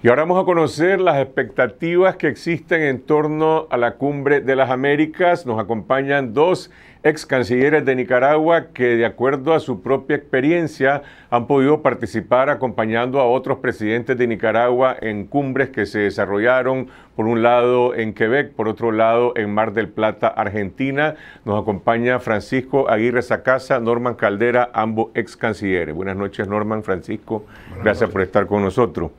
Y ahora vamos a conocer las expectativas que existen en torno a la cumbre de las Américas. Nos acompañan dos ex cancilleres de Nicaragua que, de acuerdo a su propia experiencia, han podido participar acompañando a otros presidentes de Nicaragua en cumbres que se desarrollaron, por un lado en Quebec, por otro lado en Mar del Plata, Argentina. Nos acompaña Francisco Aguirre Sacasa, Norman Caldera, ambos ex cancilleres. Buenas noches, Norman, Francisco. gracias por estar con nosotros.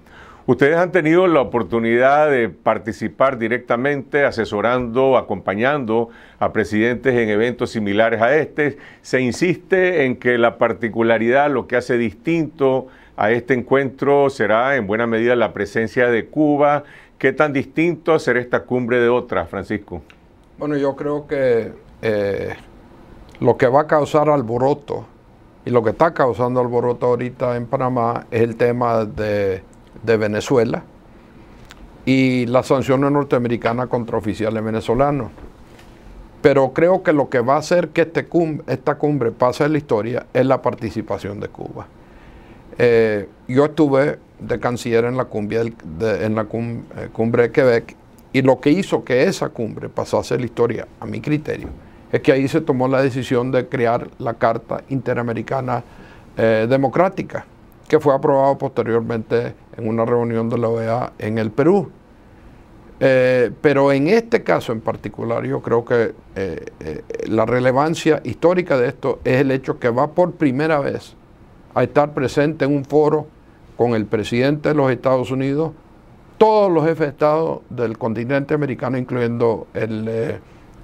Ustedes han tenido la oportunidad de participar directamente, asesorando, acompañando a presidentes en eventos similares a este. Se insiste en que la particularidad, lo que hace distinto a este encuentro será en buena medida la presencia de Cuba. ¿Qué tan distinto será esta cumbre de otras, Francisco? Bueno, yo creo que eh, lo que va a causar alboroto y lo que está causando alboroto ahorita en Panamá es el tema de de Venezuela y las sanciones norteamericanas contra oficiales venezolanos. Pero creo que lo que va a hacer que este esta cumbre pase a la historia es la participación de Cuba. Eh, yo estuve de canciller en la, del, en la eh, cumbre de Quebec y lo que hizo que esa cumbre pasase a la historia, a mi criterio, es que ahí se tomó la decisión de crear la Carta Interamericana eh, Democrática, que fue aprobado posteriormente en una reunión de la OEA en el Perú. Eh, pero en este caso en particular yo creo que eh, eh, la relevancia histórica de esto es el hecho que va por primera vez a estar presente en un foro con el presidente de los Estados Unidos, todos los jefes de Estado del continente americano, incluyendo el,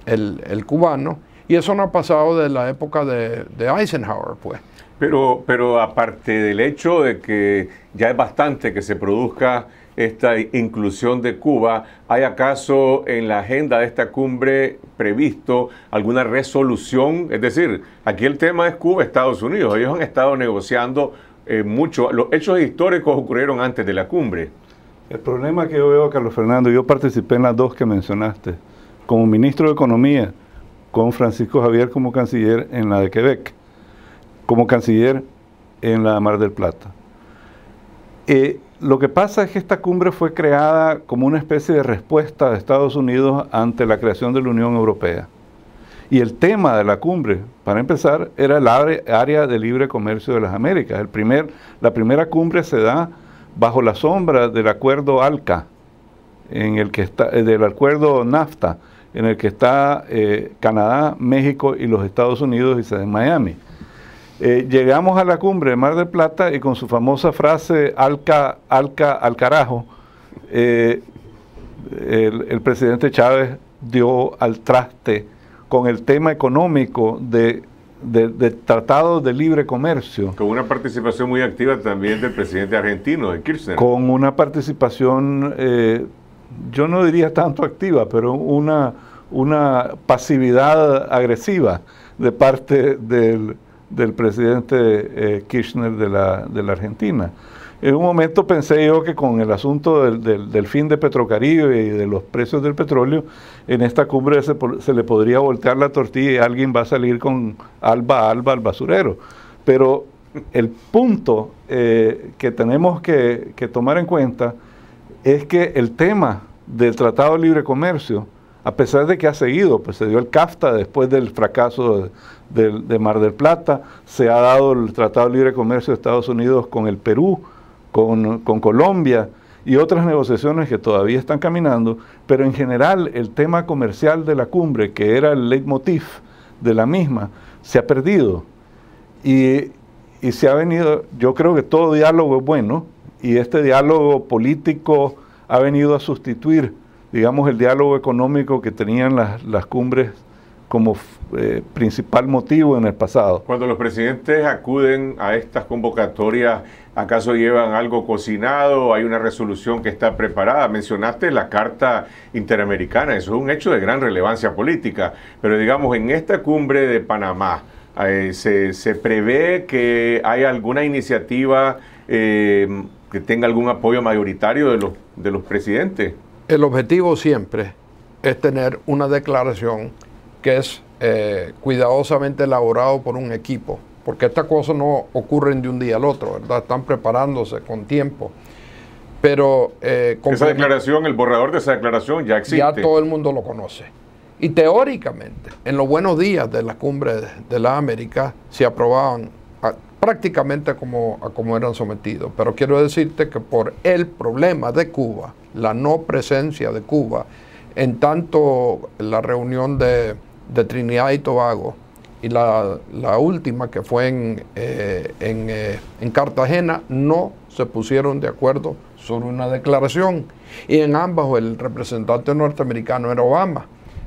el, cubano, y eso no ha pasado de la época de, de Eisenhower, pues. Pero, pero aparte del hecho de que ya es bastante que se produzca esta inclusión de Cuba, ¿hay acaso en la agenda de esta cumbre previsto alguna resolución? Es decir, aquí el tema es Cuba-Estados Unidos. Ellos han estado negociando eh, mucho. Los hechos históricos ocurrieron antes de la cumbre. El problema que yo veo, Carlos Fernando, yo participé en las dos que mencionaste, como ministro de Economía, con Francisco Javier como canciller en la de Quebec como canciller en la Mar del Plata. Eh, lo que pasa es que esta cumbre fue creada como una especie de respuesta de Estados Unidos ante la creación de la Unión Europea. Y el tema de la cumbre, para empezar, era el área de libre comercio de las Américas. El primer, la primera cumbre se da bajo la sombra del acuerdo ALCA, en el que está, eh, del acuerdo NAFTA, en el que está eh, Canadá, México y los Estados Unidos y se da en Miami. Eh, llegamos a la cumbre de Mar del Plata y con su famosa frase, alca, alca, al carajo, eh, el, presidente Chávez dio al traste con el tema económico de, de, de de libre comercio. Con una participación muy activa también del presidente argentino, de Kirchner. Con una participación, eh, yo no diría tanto activa, pero una, una pasividad agresiva de parte del, del presidente eh, Kirchner de la, Argentina. En un momento pensé yo que con el asunto del, fin de Petrocaribe y de los precios del petróleo, en esta cumbre se, le podría voltear la tortilla y alguien va a salir con alba, alba al basurero. Pero el punto eh, que tenemos que tomar en cuenta es que el tema del Tratado de Libre Comercio a pesar de que ha seguido, pues se dio el CAFTA después del fracaso de, Mar del Plata, se ha dado el Tratado de Libre Comercio de Estados Unidos con el Perú, con, Colombia y otras negociaciones que todavía están caminando, pero en general el tema comercial de la cumbre, que era el leitmotiv de la misma, se ha perdido. Y, y se ha venido, yo creo que todo diálogo es bueno, y este diálogo político ha venido a sustituir digamos, el diálogo económico que tenían las, las cumbres como eh, principal motivo en el pasado. Cuando los presidentes acuden a estas convocatorias, ¿acaso llevan algo cocinado? ¿Hay una resolución que está preparada? Mencionaste la Carta Interamericana, eso es un hecho de gran relevancia política, pero digamos, en esta cumbre de Panamá, eh, se, ¿se, prevé que hay alguna iniciativa eh, que tenga algún apoyo mayoritario de los, de los presidentes? el objetivo siempre es tener una declaración que es eh, cuidadosamente elaborado por un equipo, porque estas cosas no ocurren de un día al otro, ¿verdad? Están preparándose con tiempo. Pero eh, esa declaración, el borrador de esa declaración ya existe. Ya todo el mundo lo conoce. Y teóricamente, en los buenos días de la cumbre de la América se aprobaban prácticamente como, a como eran sometidos. Pero quiero decirte que por el problema de Cuba, la no presencia de Cuba, en tanto la reunión de, Trinidad y Tobago y la, última que fue en, eh, en, eh, en Cartagena, no se pusieron de acuerdo sobre una declaración. Y en ambas el representante norteamericano era Obama.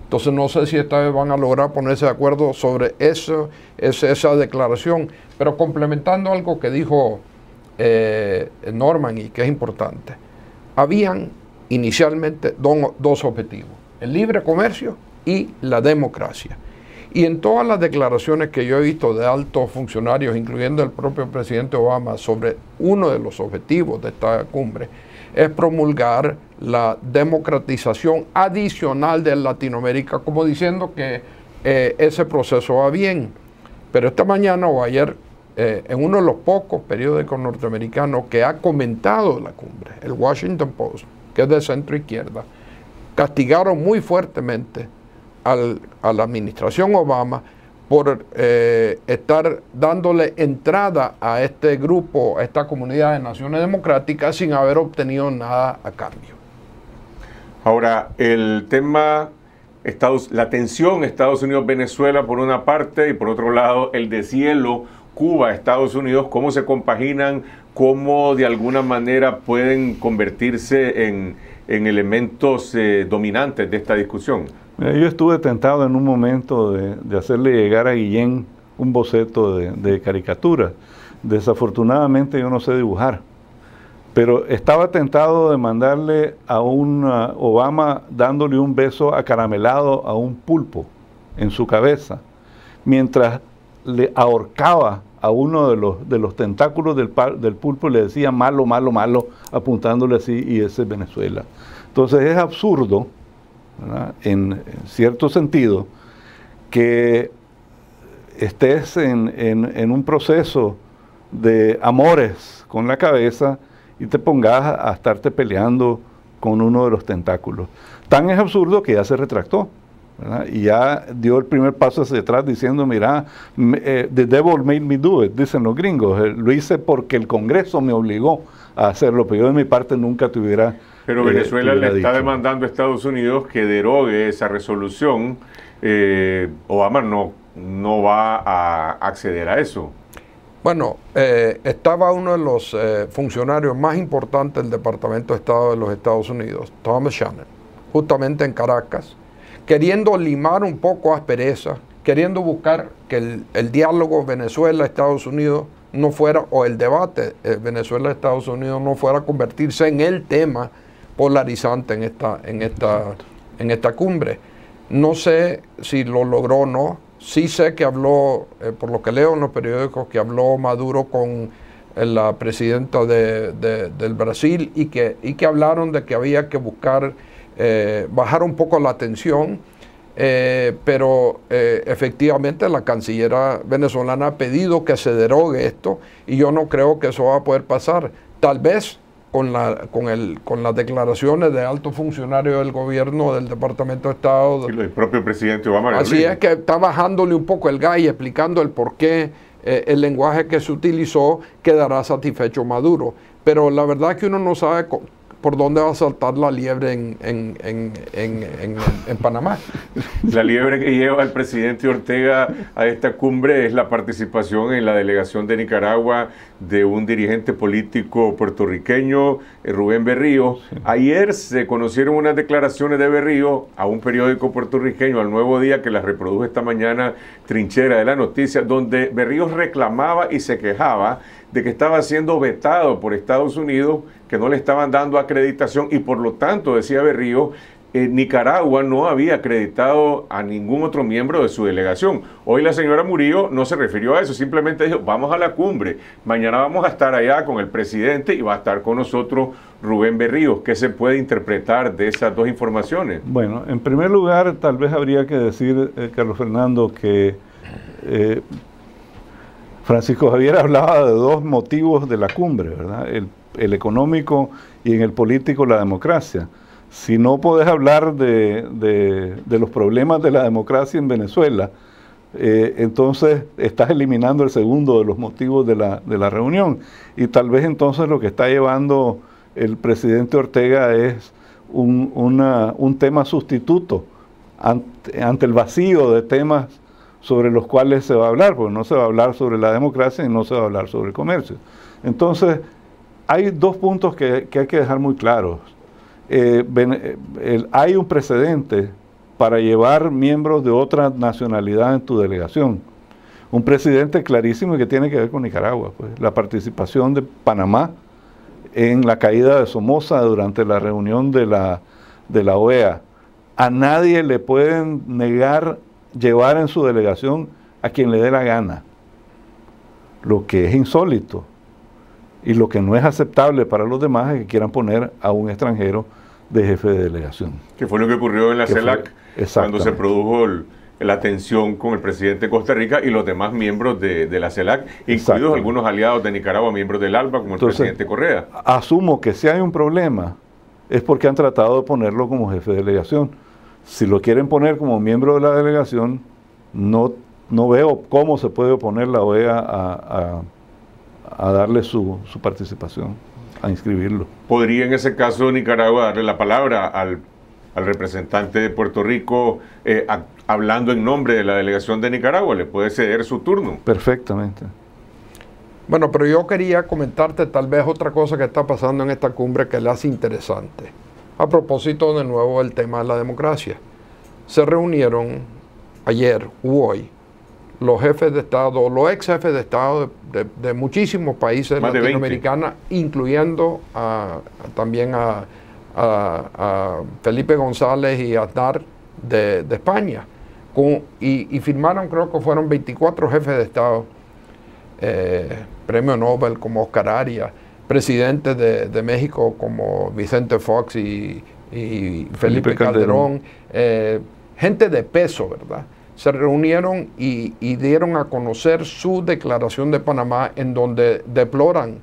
Entonces no sé si esta vez van a lograr ponerse de acuerdo sobre eso, esa declaración, pero complementando algo que dijo eh, Norman y que es importante. Habían inicialmente dos objetivos, el libre comercio y la democracia. Y en todas las declaraciones que yo he visto de altos funcionarios, incluyendo el propio presidente Obama, sobre uno de los objetivos de esta cumbre, es promulgar la democratización adicional de Latinoamérica, como diciendo que eh, ese proceso va bien. Pero esta mañana o ayer, eh, en uno de los pocos periódicos norteamericanos que ha comentado la cumbre, el Washington Post, que es de centro izquierda, castigaron muy fuertemente a la administración Obama por eh, estar dándole entrada a este grupo, a esta comunidad de naciones democráticas, sin haber obtenido nada a cambio. Ahora, el tema, Estados, la tensión Estados Unidos-Venezuela por una parte y por otro lado el deshielo Cuba-Estados Unidos, ¿cómo se compaginan? ¿Cómo de alguna manera pueden convertirse en, elementos eh, dominantes de esta discusión? yo estuve tentado en un momento de, hacerle llegar a Guillén un boceto de caricatura. Desafortunadamente yo no sé dibujar pero estaba tentado de mandarle a un Obama dándole un beso acaramelado a un pulpo en su cabeza, mientras le ahorcaba a uno de los, de los tentáculos del, pulpo y le decía malo, malo, malo, apuntándole así, y ese es Venezuela. Entonces es absurdo, en, cierto sentido, que estés en un proceso de amores con la cabeza, y te pongas a, estarte peleando con uno de los tentáculos. Tan es absurdo que ya se retractó. Y ya dio el primer paso hacia atrás diciendo, mira, eh, the devil made me do it, dicen los gringos. Eh, lo hice porque el Congreso me obligó a hacerlo, pero yo de mi parte nunca tuviera... Pero eh, Venezuela le está demandando a Estados Unidos que derogue esa resolución. Eh, Obama no, no va a acceder a eso. Bueno, eh, estaba uno de los eh, funcionarios más importantes del Departamento de Estado de los Estados Unidos, Thomas Shannon, justamente en Caracas, queriendo limar un poco aspereza, queriendo buscar que el, diálogo Venezuela-Estados Unidos no fuera, o el debate eh, Venezuela-Estados Unidos no fuera a convertirse en el tema polarizante en esta, en esta, en esta cumbre. No sé si lo logró o no Sí sé que habló, eh, por lo que leo en los periódicos, que habló Maduro con eh, la presidenta de, del Brasil y que, y que hablaron de que había que buscar, eh, bajar un poco la tensión, pero efectivamente la cancillera venezolana ha pedido que se derogue esto y yo no creo que eso va a poder pasar. Tal vez con, la, con, el, con las declaraciones de altos funcionarios del gobierno, del Departamento de Estado. el propio presidente Obama. Así es que está bajándole un poco el gas explicando el por qué eh, el lenguaje que se utilizó quedará satisfecho Maduro. Pero la verdad que uno no sabe por dónde va a saltar la liebre en, Panamá. La liebre que lleva al presidente Ortega a esta cumbre es la participación en la delegación de Nicaragua de un dirigente político puertorriqueño, eh, Rubén Berrío. Ayer se conocieron unas declaraciones de Berrío a un periódico puertorriqueño, al Nuevo Día, que las reprodujo esta mañana, Trinchera de la Noticia, donde Berrío reclamaba y se quejaba de que estaba siendo vetado por Estados Unidos, que no le estaban dando acreditación y por lo tanto, decía Berrío, eh, Nicaragua no había acreditado a ningún otro miembro de su delegación. Hoy la señora Murillo no se refirió a eso, simplemente dijo, vamos a la cumbre, mañana vamos a estar allá con el presidente y va a estar con nosotros Rubén Berrío. ¿Qué se puede interpretar de esas dos informaciones? Bueno, en primer lugar, tal vez habría que decir, eh, Carlos Fernando, que eh, Francisco Javier hablaba de dos motivos de la cumbre, ¿verdad? El, económico y en el político la democracia. Si no podés hablar de, los problemas de la democracia en Venezuela, eh, entonces estás eliminando el segundo de los motivos de la, reunión. Y tal vez entonces lo que está llevando el presidente Ortega es un, tema sustituto ante, ante, el vacío de temas sobre los cuales se va a hablar, porque no se va a hablar sobre la democracia y no se va a hablar sobre el comercio. Entonces, hay dos puntos que, hay que dejar muy claros. Eh, eh, hay un precedente para llevar miembros de otra nacionalidad en tu delegación. Un precedente clarísimo que tiene que ver con Nicaragua, pues, la participación de Panamá en la caída de Somoza durante la reunión de la, de la OEA. A nadie le pueden negar llevar en su delegación a quien le dé la gana, lo que es insólito y lo que no es aceptable para los demás es que quieran poner a un extranjero de jefe de delegación. Que fue lo que ocurrió en la CELAC cuando se produjo la tensión con el presidente de Costa Rica y los demás miembros de, la CELAC, incluidos algunos aliados de Nicaragua, miembros del ALBA, como el presidente Correa. Asumo que si hay un problema es porque han tratado de ponerlo como jefe de delegación si lo quieren poner como miembro de la delegación, no, veo cómo se puede oponer la OEA a, darle su, su participación, a inscribirlo. ¿Podría en ese caso Nicaragua darle la palabra al representante de Puerto Rico eh, hablando en nombre de la delegación de Nicaragua, le puede ceder su turno. Perfectamente. Bueno, pero yo quería comentarte tal vez otra cosa que está pasando en esta cumbre que le hace interesante. A propósito de nuevo el tema de la democracia, se reunieron ayer u hoy los jefes de Estado, los ex jefes de Estado de, muchísimos países latinoamericanos, incluyendo también a, Felipe González y Aznar de, España. y, firmaron, creo que fueron 24 jefes de Estado, eh, premio Nobel como Oscar Arias presidentes de, México como Vicente Fox y, Felipe, Calderón, eh, gente de peso, ¿verdad? Se reunieron y, dieron a conocer su declaración de Panamá en donde deploran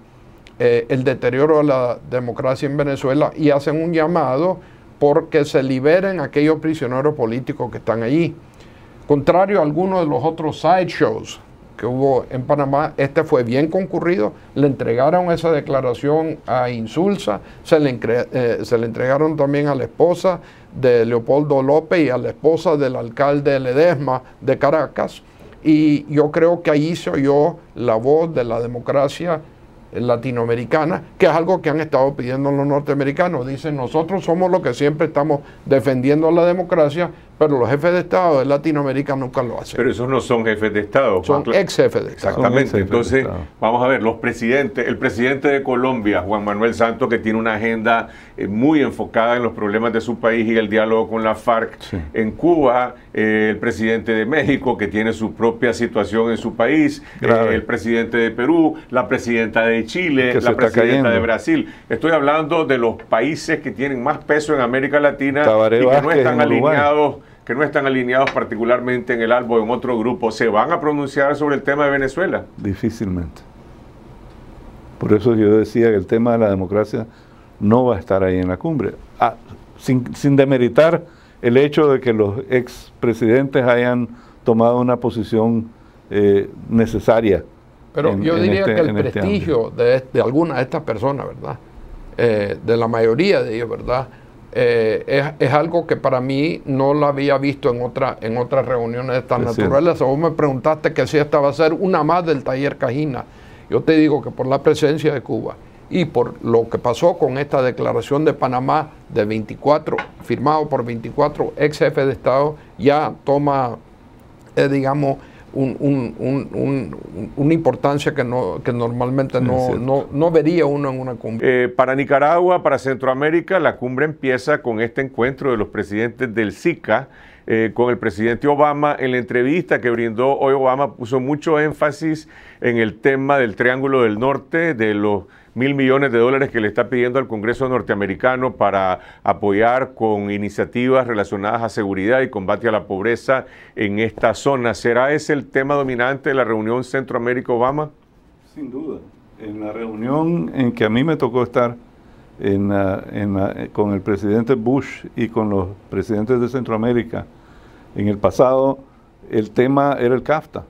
eh, el deterioro de la democracia en Venezuela y hacen un llamado porque se liberen aquellos prisioneros políticos que están allí. Contrario a algunos de los otros sideshows que hubo en Panamá, este fue bien concurrido, le entregaron esa declaración a Insulsa, se le, eh, se le entregaron también a la esposa de Leopoldo López y a la esposa del alcalde Ledesma de Caracas, y yo creo que ahí se oyó la voz de la democracia latinoamericana, que es algo que han estado pidiendo los norteamericanos. Dicen, nosotros somos los que siempre estamos defendiendo la democracia, pero los jefes de Estado de Latinoamérica nunca lo hacen. Pero esos no son jefes de Estado. son ex jefes de Estado. Exactamente. Entonces, vamos a ver, los presidentes, el presidente de Colombia, Juan Manuel Santos, que tiene una agenda eh, muy enfocada en los problemas de su país y el diálogo con la FARC. En Cuba, eh, el presidente de México, que tiene su propia situación en su país. Eh, el presidente de Perú, la presidenta de Chile, la presidenta de Brasil. Estoy hablando de los países que tienen más peso en América Latina y que no están alineados que no están alineados particularmente en el ALBO o en otro grupo, ¿se van a pronunciar sobre el tema de Venezuela? Difícilmente. Por eso yo decía que el tema de la democracia no va a estar ahí en la cumbre. Ah, sin, demeritar el hecho de que los expresidentes hayan tomado una posición eh, necesaria. Pero yo diría este, que el este prestigio de, alguna de estas personas, ¿verdad? Eh, de la mayoría de ellos, ¿verdad? Eh, es, algo que para mí no lo había visto en, otra, en otras reuniones de naturales. naturales. Vos me preguntaste que si esta va a ser una más del taller Cajina. Yo te digo que por la presencia de Cuba y por lo que pasó con esta declaración de Panamá de 24, firmado por 24 ex jefes de Estado, ya toma, eh, digamos, una importancia que, no, que normalmente no, no, vería uno en una cumbre. Eh, para Nicaragua, para Centroamérica, la cumbre empieza con este encuentro de los presidentes del SICA. Eh, con el presidente Obama. En la entrevista que brindó hoy Obama puso mucho énfasis en el tema del Triángulo del Norte, de los mil millones de dólares que le está pidiendo al Congreso norteamericano para apoyar con iniciativas relacionadas a seguridad y combate a la pobreza en esta zona. ¿Será ese el tema dominante de la reunión Centroamérica-Obama? Sin duda. En la reunión en que a mí me tocó estar en, eh, con el presidente Bush y con los presidentes de Centroamérica, en el pasado el tema era el CAFTA.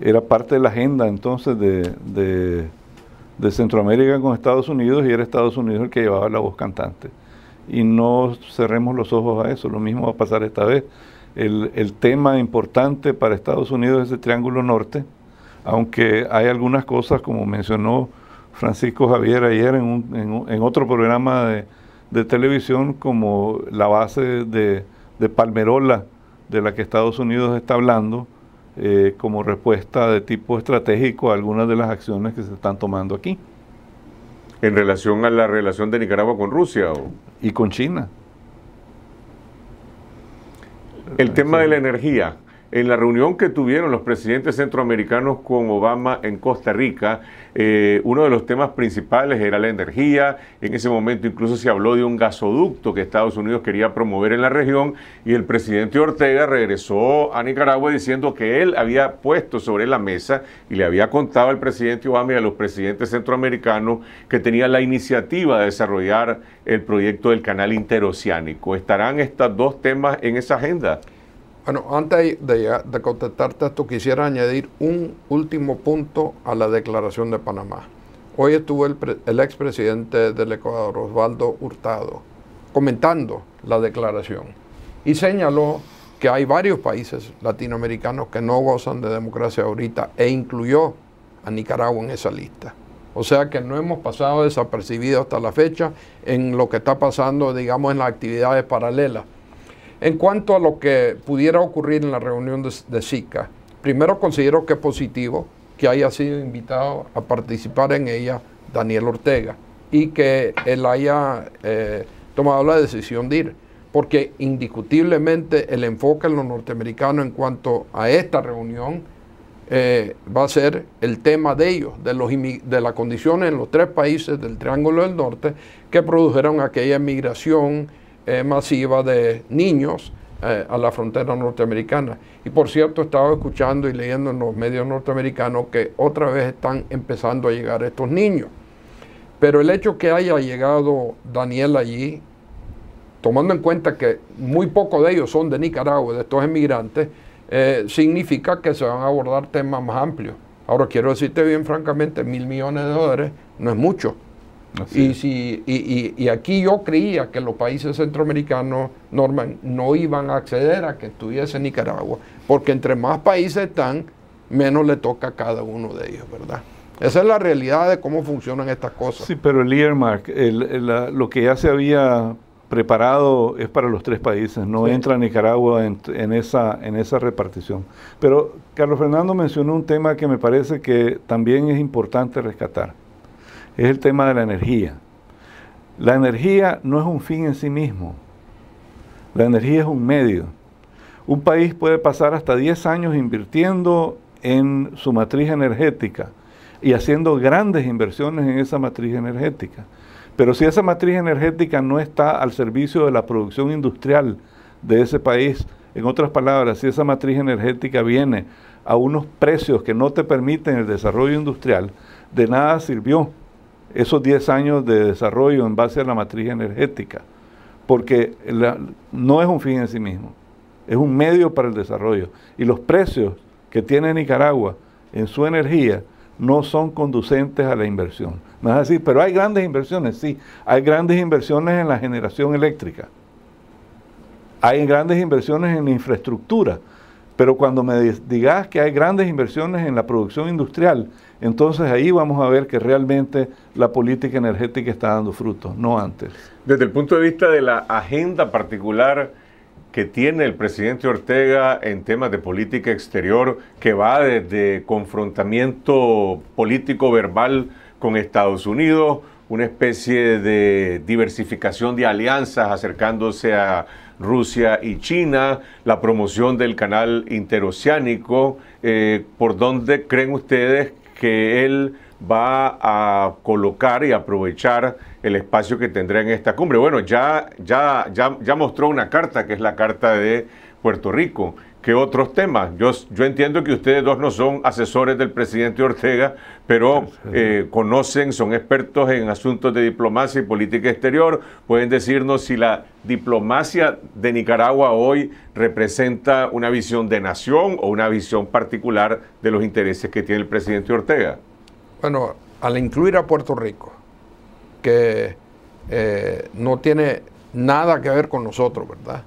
Era parte de la agenda entonces de de Centroamérica con Estados Unidos y era Estados Unidos el que llevaba la voz cantante. Y no cerremos los ojos a eso, lo mismo va a pasar esta vez. El, tema importante para Estados Unidos es el Triángulo Norte, aunque hay algunas cosas, como mencionó Francisco Javier ayer en, en, otro programa de, televisión, como la base de, de Palmerola, de la que Estados Unidos está hablando, eh, como respuesta de tipo estratégico a algunas de las acciones que se están tomando aquí. En relación a la relación de Nicaragua con Rusia y con China. El tema de la energía en la reunión que tuvieron los presidentes centroamericanos con Obama en Costa Rica, eh, uno de los temas principales era la energía. En ese momento incluso se habló de un gasoducto que Estados Unidos quería promover en la región y el presidente Ortega regresó a Nicaragua diciendo que él había puesto sobre la mesa y le había contado al presidente Obama y a los presidentes centroamericanos que tenía la iniciativa de desarrollar el proyecto del canal interoceánico. ¿Estarán estos dos temas en esa agenda? Bueno, antes de, contestarte esto, quisiera añadir un último punto a la declaración de Panamá. Hoy estuvo el, el expresidente del Ecuador, Osvaldo Hurtado, comentando la declaración y señaló que hay varios países latinoamericanos que no gozan de democracia ahorita e incluyó a Nicaragua en esa lista. O sea que no hemos pasado desapercibido hasta la fecha en lo que está pasando, digamos, en las actividades paralelas en cuanto a lo que pudiera ocurrir en la reunión de, SICA, primero considero que es positivo que haya sido invitado a participar en ella Daniel Ortega y que él haya eh, tomado la decisión de ir, porque indiscutiblemente el enfoque en lo norteamericano en cuanto a esta reunión eh, va a ser el tema de ellos, de, los de las condiciones en los tres países del Triángulo del Norte que produjeron aquella migración eh, masiva de niños eh, a la frontera norteamericana. Y por cierto, estaba escuchando y leyendo en los medios norteamericanos que otra vez están empezando a llegar estos niños. Pero el hecho que haya llegado Daniel allí, tomando en cuenta que muy pocos de ellos son de Nicaragua, de estos emigrantes, eh, significa que se van a abordar temas más amplios. Ahora quiero decirte bien francamente, mil millones de dólares no es mucho, y, aquí yo creía que los países centroamericanos, Norman, no iban a acceder a que estuviese Nicaragua, porque entre más países están, menos le toca a cada uno de ellos, ¿verdad? Esa es la realidad de cómo funcionan estas cosas. Sí, pero el earmark, lo que ya se había preparado es para los tres países, no entra Nicaragua en esa repartición. Pero Carlos Fernando mencionó un tema que me parece que también es importante rescatar es el tema de la energía. La energía no es un fin en sí mismo, la energía es un medio. Un país puede pasar hasta 10 años invirtiendo en su matriz energética y haciendo grandes inversiones en esa matriz energética. Pero si esa matriz energética no está al servicio de la producción industrial de ese país, en otras palabras, si esa matriz energética viene a unos precios que no te permiten el desarrollo industrial, de nada sirvió esos 10 años de desarrollo en base a la matriz energética, porque no es un fin en sí mismo, es un medio para el desarrollo. Y los precios que tiene Nicaragua en su energía no son conducentes a la inversión. No es así, pero hay grandes inversiones, sí, hay grandes inversiones en la generación eléctrica, hay grandes inversiones en la infraestructura, pero cuando me digas que hay grandes inversiones en la producción industrial, entonces ahí vamos a ver que realmente la política energética está dando frutos, no antes. Desde el punto de vista de la agenda particular que tiene el presidente Ortega en temas de política exterior, que va desde confrontamiento político verbal con Estados Unidos, una especie de diversificación de alianzas acercándose a Rusia y China, la promoción del canal interoceánico, eh, ¿por dónde creen ustedes que él va a colocar y aprovechar el espacio que tendrá en esta cumbre? Bueno, ya, ya, ya, ya mostró una carta, que es la carta de Puerto Rico que otros temas. Yo, yo entiendo que ustedes dos no son asesores del presidente Ortega, pero eh, conocen, son expertos en asuntos de diplomacia y política exterior. Pueden decirnos si la diplomacia de Nicaragua hoy representa una visión de nación o una visión particular de los intereses que tiene el presidente Ortega. Bueno, al incluir a Puerto Rico, que eh, no tiene nada que ver con nosotros, ¿verdad?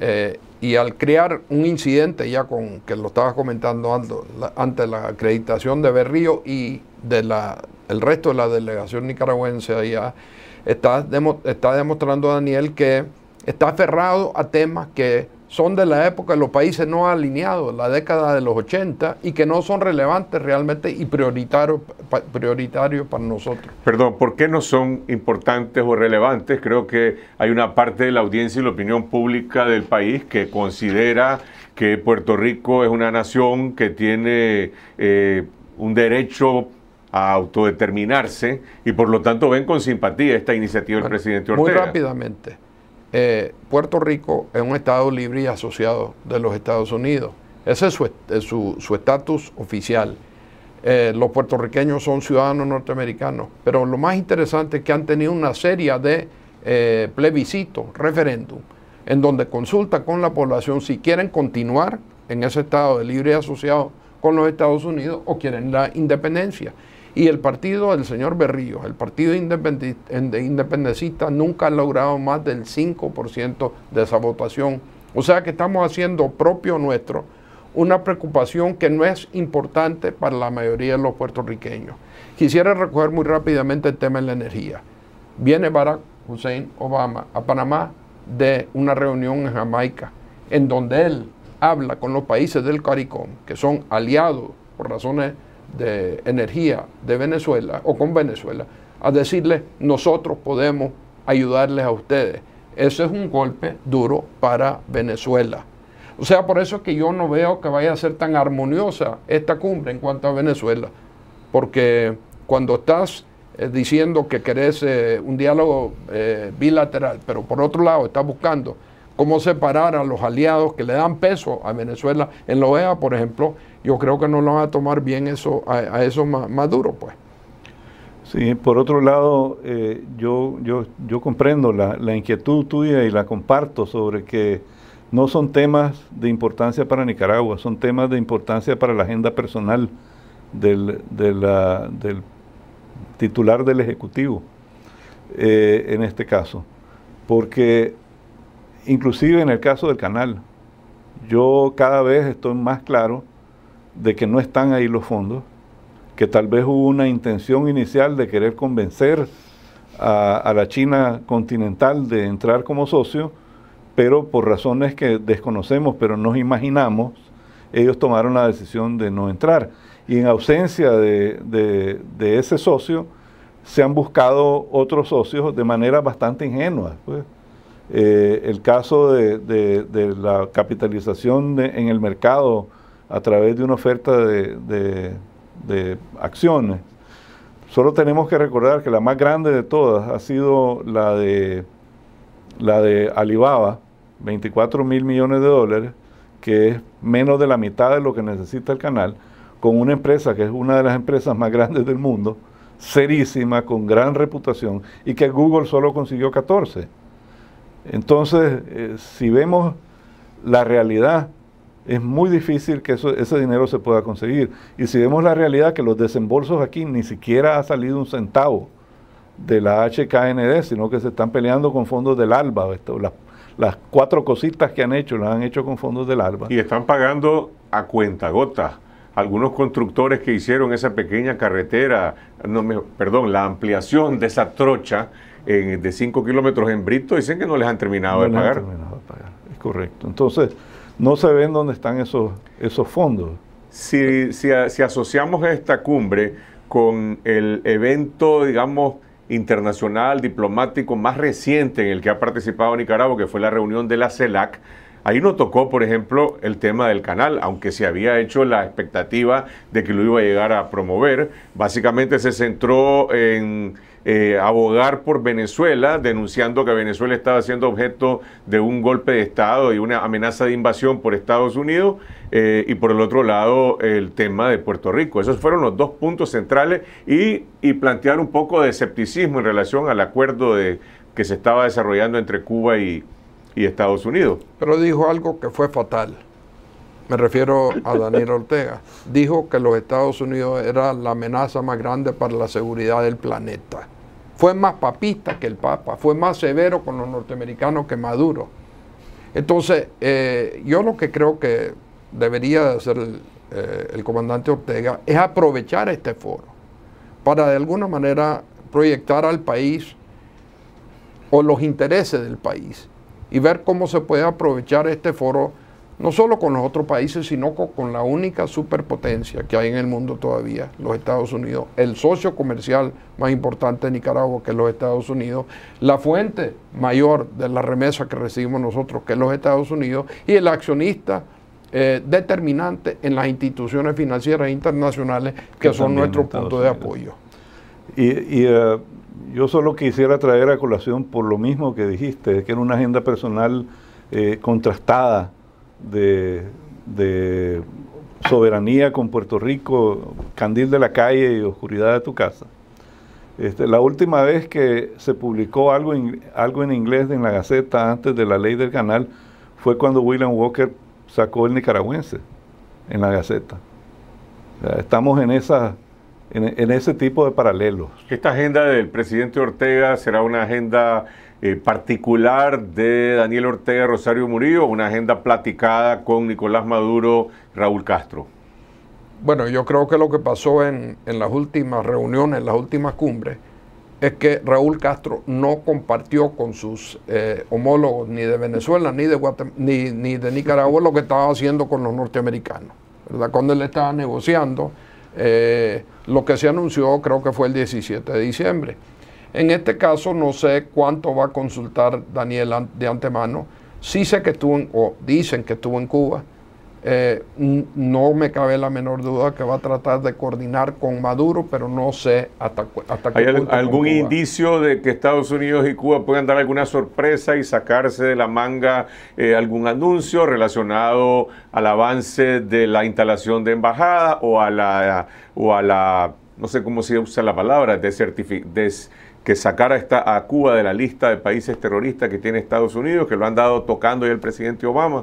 Eh, y al crear un incidente ya con que lo estabas comentando Aldo, ante la acreditación de Berrío y de la el resto de la delegación nicaragüense allá está, está demostrando Daniel que está aferrado a temas que son de la época de los países no alineados, la década de los 80, y que no son relevantes realmente y prioritarios prioritario para nosotros. Perdón, ¿por qué no son importantes o relevantes? Creo que hay una parte de la audiencia y la opinión pública del país que considera que Puerto Rico es una nación que tiene eh, un derecho a autodeterminarse y por lo tanto ven con simpatía esta iniciativa del presidente Ortega. Muy rápidamente. Eh, Puerto Rico es un Estado libre y asociado de los Estados Unidos. Ese es su estatus su, oficial. Eh, los puertorriqueños son ciudadanos norteamericanos, pero lo más interesante es que han tenido una serie de eh, plebiscitos, referéndum, en donde consulta con la población si quieren continuar en ese estado de libre y asociado con los Estados Unidos o quieren la independencia. Y el partido del señor Berríos, el partido independentista, nunca ha logrado más del 5% de esa votación. O sea que estamos haciendo propio nuestro una preocupación que no es importante para la mayoría de los puertorriqueños. Quisiera recoger muy rápidamente el tema de la energía. Viene Barack Hussein Obama a Panamá de una reunión en Jamaica, en donde él habla con los países del CARICOM, que son aliados por razones de Energía de Venezuela o con Venezuela a decirles nosotros podemos ayudarles a ustedes. Eso es un golpe duro para Venezuela. O sea, por eso es que yo no veo que vaya a ser tan armoniosa esta cumbre en cuanto a Venezuela, porque cuando estás eh, diciendo que querés eh, un diálogo eh, bilateral, pero por otro lado estás buscando cómo separar a los aliados que le dan peso a Venezuela en la OEA, por ejemplo, yo creo que no lo van a tomar bien eso, a, esos eso más, más, duro, pues. Sí, por otro lado, eh, yo, yo, yo comprendo la, inquietud tuya y la comparto sobre que no son temas de importancia para Nicaragua, son temas de importancia para la agenda personal del, del titular del Ejecutivo, eh, en este caso, porque inclusive en el caso del canal, yo cada vez estoy más claro de que no están ahí los fondos, que tal vez hubo una intención inicial de querer convencer a, la China continental de entrar como socio, pero por razones que desconocemos, pero nos imaginamos, ellos tomaron la decisión de no entrar. Y en ausencia de, ese socio, se han buscado otros socios de manera bastante ingenua. Pues. Eh, el caso de, la capitalización en el mercado a través de una oferta de, acciones. Solo tenemos que recordar que la más grande de todas ha sido la de, la de Alibaba, 24 mil millones de dólares, que es menos de la mitad de lo que necesita el canal, con una empresa que es una de las empresas más grandes del mundo, serísima, con gran reputación, y que Google solo consiguió 14. Entonces, eh, si vemos la realidad, es muy difícil que ese dinero se pueda conseguir. Y si vemos la realidad que los desembolsos aquí ni siquiera ha salido un centavo de la HKND, sino que se están peleando con fondos del ALBA, las, cuatro cositas que han hecho, las han hecho con fondos del ALBA. Y están pagando a cuenta gota. Algunos constructores que hicieron esa pequeña carretera, no, perdón, la ampliación de esa trocha, de 5 kilómetros en Brito dicen que no les han terminado, no les Han terminado de pagar. Es correcto. Entonces, no se ven dónde están esos, esos fondos. Si, si, si asociamos esta cumbre con el evento, digamos, internacional, diplomático más reciente en el que ha participado Nicaragua, que fue la reunión de la CELAC, Ahí no tocó, por ejemplo, el tema del canal, aunque se había hecho la expectativa de que lo iba a llegar a promover. Básicamente se centró en eh, abogar por Venezuela, denunciando que Venezuela estaba siendo objeto de un golpe de Estado y una amenaza de invasión por Estados Unidos, eh, y por el otro lado el tema de Puerto Rico. Esos fueron los dos puntos centrales y, plantear un poco de escepticismo en relación al acuerdo de, que se estaba desarrollando entre Cuba y y Estados Unidos. Pero dijo algo que fue fatal. Me refiero a Daniel Ortega. Dijo que los Estados Unidos era la amenaza más grande para la seguridad del planeta. Fue más papista que el Papa, fue más severo con los norteamericanos que Maduro. Entonces, eh, yo lo que creo que debería hacer eh, el comandante Ortega es aprovechar este foro para de alguna manera proyectar al país o los intereses del país y ver cómo se puede aprovechar este foro, no solo con los otros países, sino con la única superpotencia que hay en el mundo todavía, los Estados Unidos, el socio comercial más importante de Nicaragua, que es los Estados Unidos, la fuente mayor de la remesa que recibimos nosotros, que es los Estados Unidos, y el accionista eh, determinante en las instituciones financieras internacionales que, son nuestro punto de apoyo. Y, eh, yo solo quisiera traer a colación por lo mismo que dijiste, que era una agenda personal eh, contrastada de, soberanía con Puerto Rico, candil de la calle y oscuridad de tu casa. Este, la última vez que se publicó algo, algo en inglés en la Gaceta antes de la ley del canal fue cuando William Walker sacó el nicaragüense en la Gaceta. estamos en esa en, ese tipo de paralelos. Esta agenda del presidente Ortega será una agenda eh, particular de Daniel Ortega Rosario Murillo, una agenda platicada con Nicolás Maduro, Raúl Castro? Bueno, yo creo que lo que pasó en, las últimas reuniones, en las últimas cumbres, es que Raúl Castro no compartió con sus eh, homólogos ni de Venezuela ni de, de Nicaragua lo que estaba haciendo con los norteamericanos. ¿verdad? Cuando él estaba negociando, eh, lo que se anunció creo que fue el 17 de diciembre. En este caso no sé cuánto va a consultar Daniel de antemano. Sí sé que estuvo o dicen que estuvo en Cuba. Eh, no me cabe la menor duda que va a tratar de coordinar con Maduro, pero no sé hasta, hasta ¿Hay algún indicio de que Estados Unidos y Cuba puedan dar alguna sorpresa y sacarse de la manga eh, algún anuncio relacionado al avance de la instalación de embajada o a la, o a la no sé cómo se usa la palabra, de que sacara esta, a Cuba de la lista de países terroristas que tiene Estados Unidos, que lo han dado tocando ya el presidente Obama.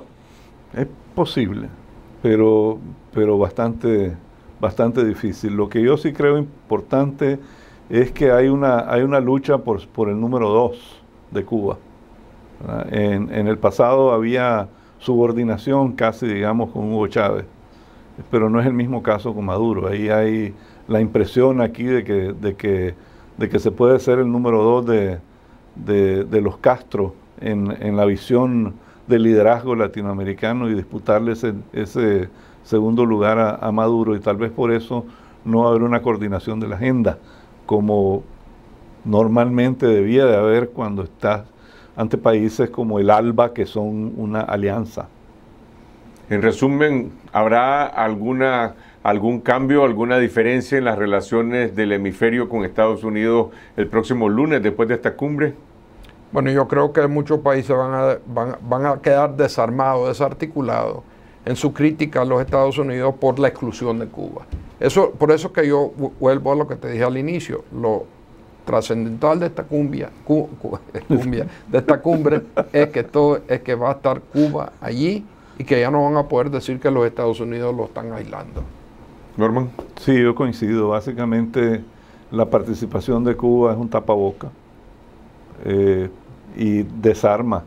Es posible, pero, pero bastante, bastante difícil. Lo que yo sí creo importante es que hay una, hay una lucha por, el número dos de Cuba. En, el pasado había subordinación casi, digamos, con Hugo Chávez, pero no es el mismo caso con Maduro. Ahí hay la impresión aquí de que, de que, de que se puede ser el número dos de, los Castro en, en la visión del liderazgo latinoamericano y disputarle ese, segundo lugar a, Maduro y tal vez por eso no habrá haber una coordinación de la agenda como normalmente debía de haber cuando está ante países como el ALBA que son una alianza. En resumen, ¿habrá alguna, algún cambio, alguna diferencia en las relaciones del hemisferio con Estados Unidos el próximo lunes después de esta cumbre? Bueno, yo creo que muchos países van a, van, a quedar desarmados, desarticulados en su crítica a los Estados Unidos por la exclusión de Cuba. Eso, por eso que yo vuelvo a lo que te dije al inicio, lo trascendental de esta cumbia, de esta cumbre es que todo es que va a estar Cuba allí y que ya no van a poder decir que los Estados Unidos lo están aislando. Norman. Sí, yo coincido. Básicamente la participación de Cuba es un tapaboca. Eh, y desarma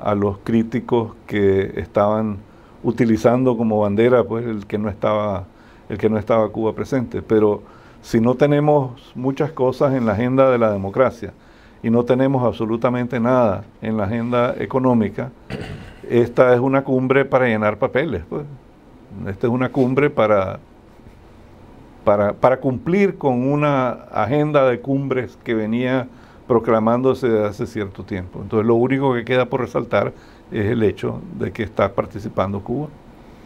a los críticos que estaban utilizando como bandera pues el que no estaba el que no estaba Cuba presente pero si no tenemos muchas cosas en la agenda de la democracia y no tenemos absolutamente nada en la agenda económica esta es una cumbre para llenar papeles pues esta es una cumbre para para, para cumplir con una agenda de cumbres que venía proclamándose hace cierto tiempo. Entonces lo único que queda por resaltar es el hecho de que está participando Cuba.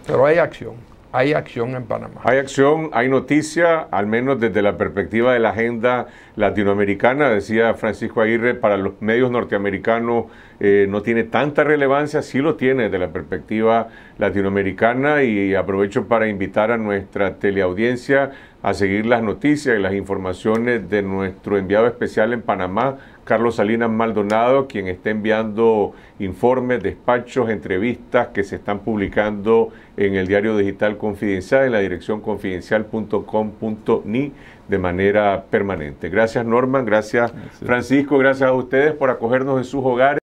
Pero hay acción, hay acción en Panamá. Hay acción, hay noticia, al menos desde la perspectiva de la agenda latinoamericana, decía Francisco Aguirre, para los medios norteamericanos eh, no tiene tanta relevancia, sí lo tiene desde la perspectiva latinoamericana y aprovecho para invitar a nuestra teleaudiencia a seguir las noticias y las informaciones de nuestro enviado especial en Panamá, Carlos Salinas Maldonado, quien está enviando informes, despachos, entrevistas que se están publicando en el diario digital Confidencial, en la dirección confidencial.com.ni de manera permanente. Gracias Norman, gracias Francisco, gracias a ustedes por acogernos en sus hogares.